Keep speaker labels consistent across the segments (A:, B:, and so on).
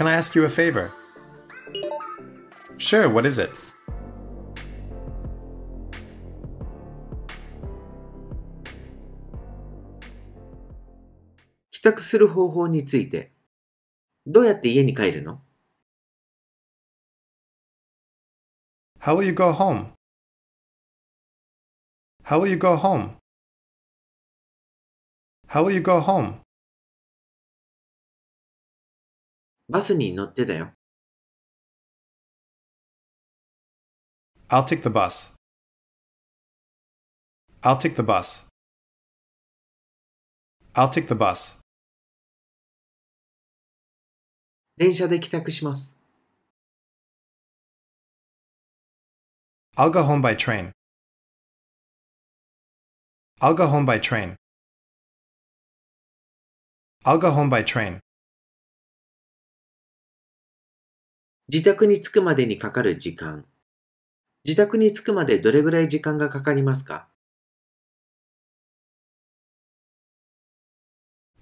A: Can I ask you a favor? Sure, what is it? How will you go home? How will you go home? How will you go home? バスに乗ってだよ。I'll take the bus. I'll take the bus. I'll take the bus. 電車で帰宅します。I'll go home by train. I'll go home by train. I'll go home by train. 自宅に着くまでにかかる時間。自宅に着くまでどれぐらい時間がかかりますか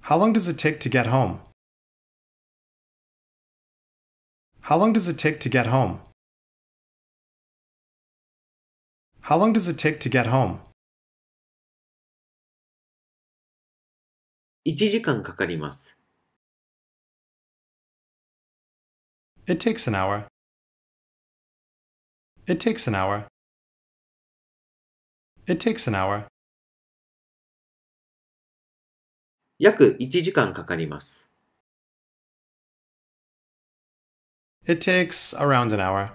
A: ?How long does it take to get home? How long does it take to get home? How long does it take to get home? 1時間かかります。It takes an hour. It takes an hour. It takes an hour. 約1時間かかります。It takes around an hour.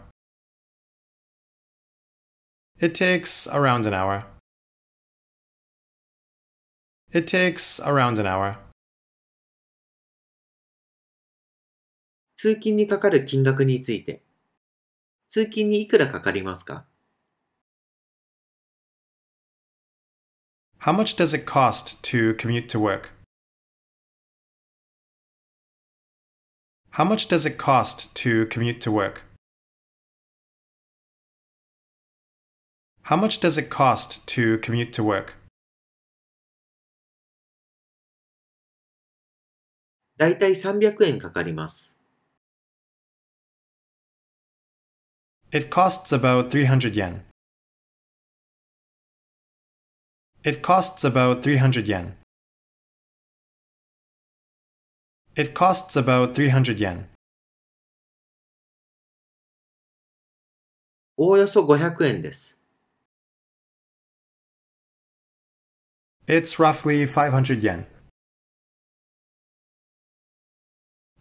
A: It takes around an hour. It takes around an hour. 通勤にかかる金額について。通勤にいくらかかりますか How much does it cost to commute to work? How much does it cost to commute to work? How much does it cost to commute to work? だいたい300円かかります。It costs about 300 yen. It costs about 300 yen. It costs about 300 yen. おおよそ500円です。It's roughly 500 yen.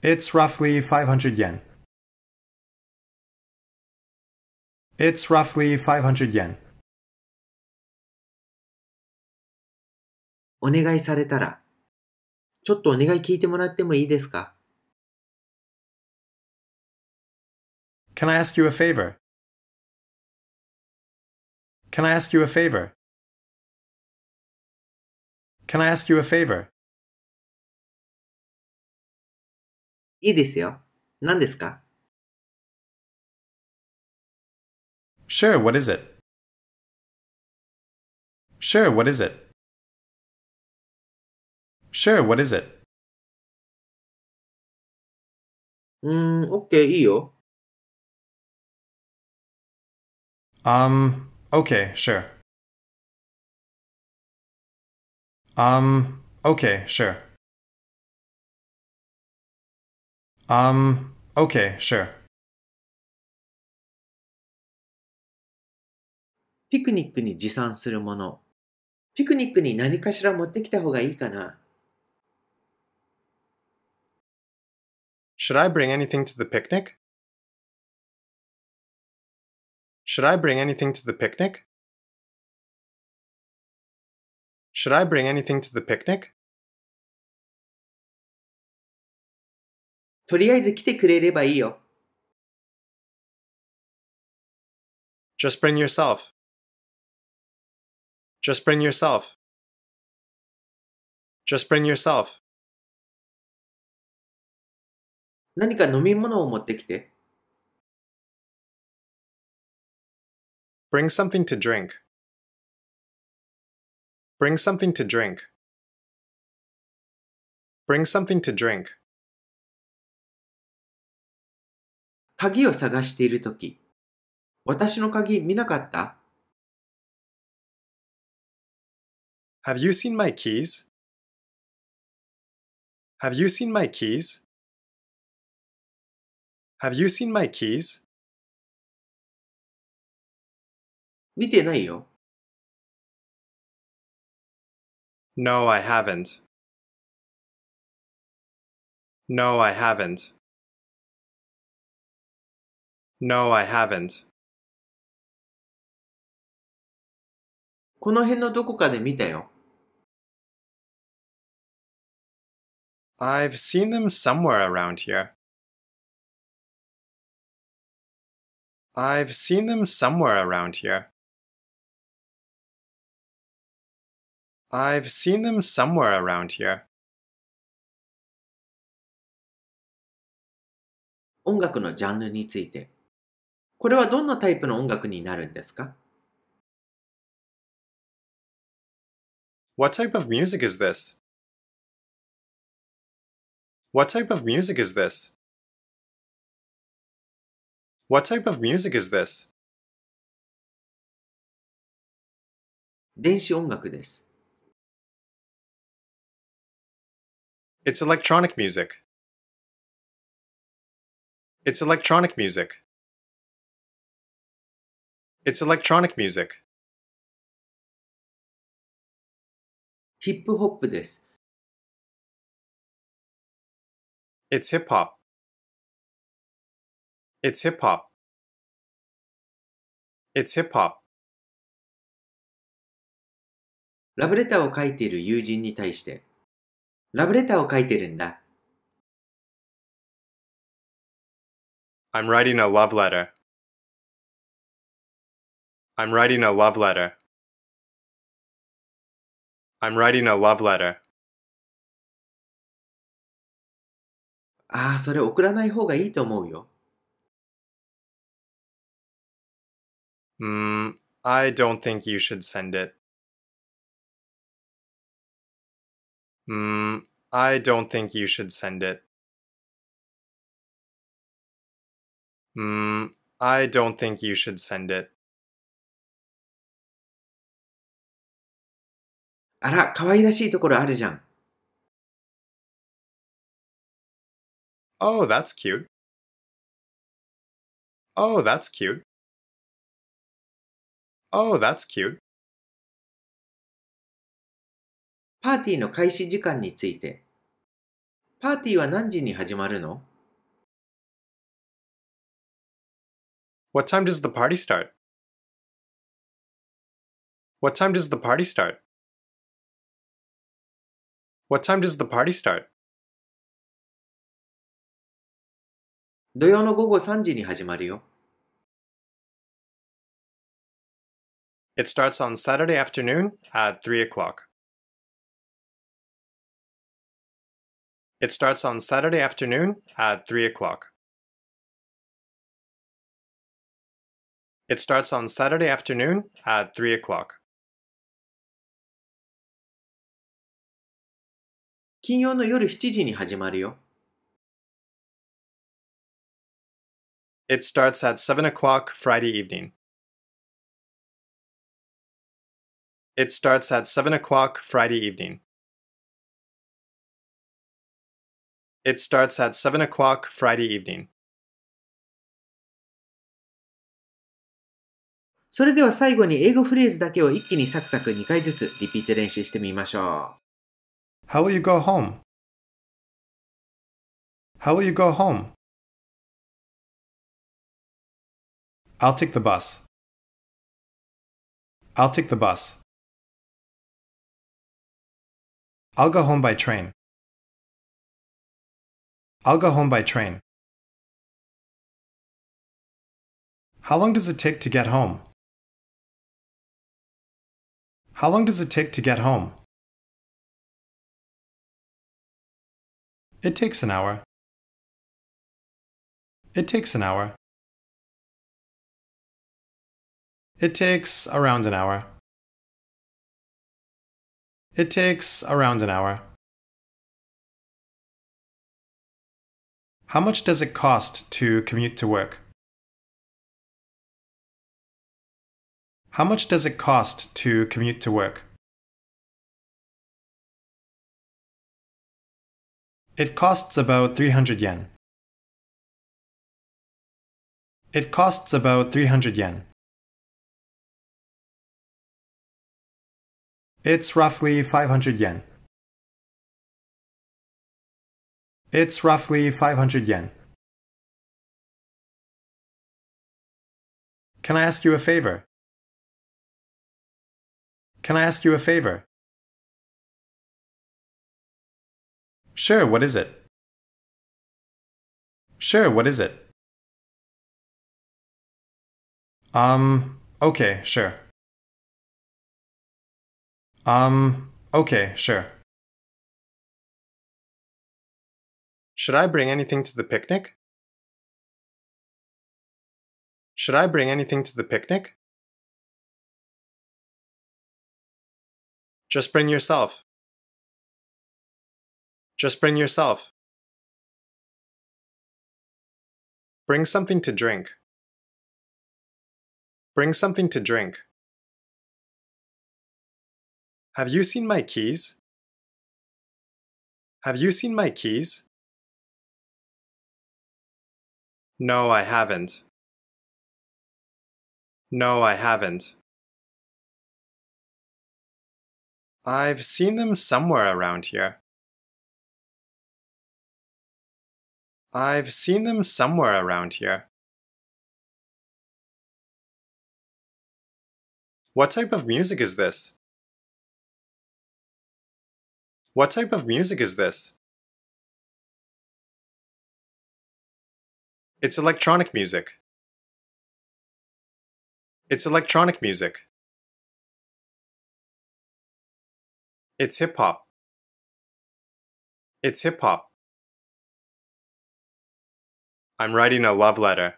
A: It's roughly 500 yen. It's roughly 500 yen. お願いされたら、ちょっとお願い聞いてもらってもいいですか Can I ask you a favor? Can I ask you a favor? Can I ask you a favor? いいですよ。何ですか Sure, what is it? Sure, what is it? Sure, what is it? 음, mm, Okay. 이요. Um, okay, sure. Um, okay, sure. Um, okay, sure. ピクニックに持参するもの。ピクニックに何かしら持ってきた方がいいかな Should I bring anything to the picnic? Should I bring anything to the picnic? Should I bring anything to the picnic? とりあえず来てくれればいいよ。Just bring yourself. Just bring yourself. Just bring yourself. 何か飲み物を持ってきて。Bring something to drink. Bring something to drink. Bring something to drink. 鍵を探しているとき、私の鍵見なかった Have you seen my keys? Have you seen my keys? Have you seen my keys? 見てないよ。No, I haven't. No, I haven't. No, I haven't. この辺のどこかで見たよ。I've seen them somewhere around here. I've seen them somewhere around here. I've seen them somewhere around here. 音楽のジャンルについて。これはどんなタイプの音楽になるんですか What type of music is this? What type of music is this? What type of music is this? 電子音楽です。It's electronic music. It's electronic music. It's electronic music. Hip ヒップホップです。It's hip hop. It's hip hop. It's hip hop. ラブレターを書いている友人に対して、ラブレターを書いてるんだ。I'm writing a love letter. I'm writing a love letter. I'm writing a love letter. ああ、それ送らない方がいいと思うよ。うん、I don't think you should send it. うん、I don't think you should send it. うん、I don't think you should send it. あら、可愛らしいところあるじゃん。Oh, that's cute. Oh, that's cute. Oh, that's cute. パーティーの開始時間について。パーティーは何時に始まるの ?What time does the party start?What time does the party start?What time does the party start? 土曜の午後3時に始まるよ。It starts on Saturday afternoon at 3 o'clock. It starts on Saturday afternoon at 3 o'clock. It starts on Saturday afternoon at 3 o'clock. 金曜の夜7時に始まるよ。It starts at 7 o'clock Friday evening. It starts at 7 o'clock Friday evening. It starts at 7 o'clock Friday evening. それでは最後に英語フレーズだけを一気にサクサク2回ずつリピート練習してみましょう。How will you go home? How will you go home? I'll take the bus. I'll take the bus. I'll go home by train. I'll go home by train. How long does it take to get home? How long does it take to get home? It takes an hour. It takes an hour. It takes around an hour. It takes around an hour. How much does it cost to commute to work? How much does it cost to commute to work? It costs about 300 yen. It costs about 300 yen. It's roughly 500 yen. It's roughly 500 yen. Can I ask you a favor? Can I ask you a favor? Sure, what is it? Sure, what is it? Um, okay, sure. Um, okay, sure. Should I bring anything to the picnic? Should I bring anything to the picnic? Just bring yourself. Just bring yourself. Bring something to drink. Bring something to drink. Have you seen my keys? Have you seen my keys? No, I haven't. No, I haven't. I've seen them somewhere around here. I've seen them somewhere around here. What type of music is this? What type of music is this? It's electronic music. It's electronic music. It's hip hop. It's hip hop. I'm writing a love letter.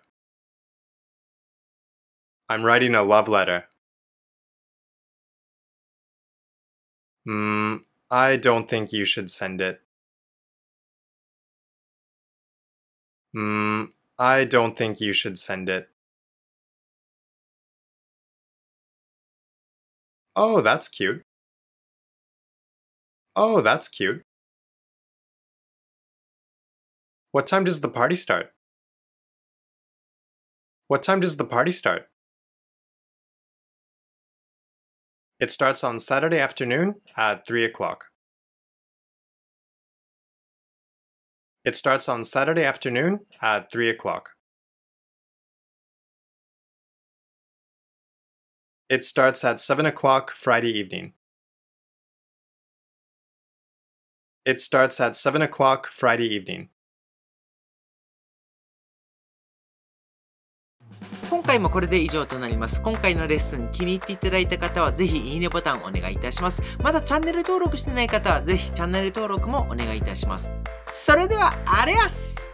A: I'm writing a love letter. Hmm. I don't think you should send it. Mm, I don't think you should send it. Oh, that's cute. Oh, that's cute. What time does the party start? What time does the party start? It starts on Saturday afternoon at 3 o'clock. It starts on Saturday afternoon at 3 o'clock. It starts at 7 o'clock Friday evening. It starts at 7 o'clock Friday evening. 今回もこれで以上となります。今回のレッスン気に入っていただいた方はぜひいいねボタンお願いいたします。まだチャンネル登録してない方はぜひチャンネル登録もお願いいたします。それでは、あれやす